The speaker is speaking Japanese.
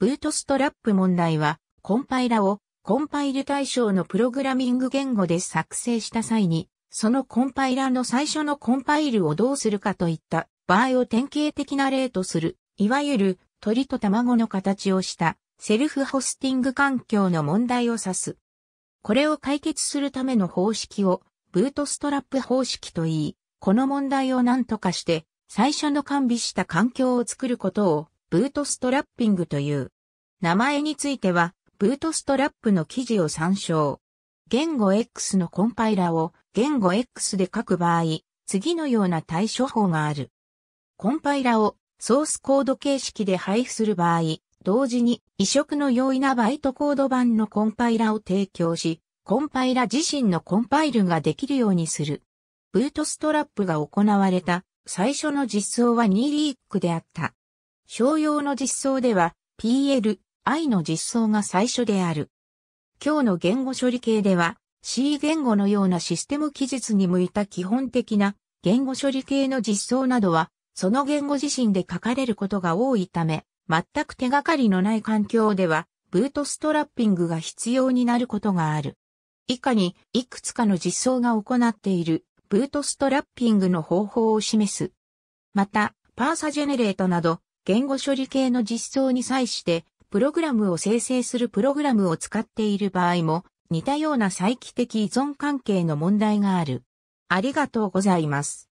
ブートストラップ問題は、コンパイラをコンパイル対象のプログラミング言語で作成した際に、そのコンパイラの最初のコンパイルをどうするかといった場合を典型的な例とする、いわゆる鳥と卵の形をしたセルフホスティング環境の問題を指す。これを解決するための方式をブートストラップ方式と言い、この問題を何とかして最初の完備した環境を作ることをブートストラッピングという。名前については、ブートストラップの記事を参照。言語 X のコンパイラを言語 X で書く場合、次のような対処法がある。コンパイラをソースコード形式で配布する場合、同時に移植の容易なバイトコード版のコンパイラを提供し、コンパイラ自身のコンパイルができるようにする。ブートストラップが行われた最初の実装は2リークであった。商用の実装では PL、I の実装が最初である。今日の言語処理系では C 言語のようなシステム記述に向いた基本的な言語処理系の実装などはその言語自身で書かれることが多いため、全く手がかりのない環境ではブートストラッピングが必要になることがある。以下にいくつかの実装が行っているブートストラッピングの方法を示す。また、パーサジェネレートなど言語処理系の実装に際して、プログラムを生成するプログラムを使っている場合も、似たような再帰的依存関係の問題がある。ありがとうございます。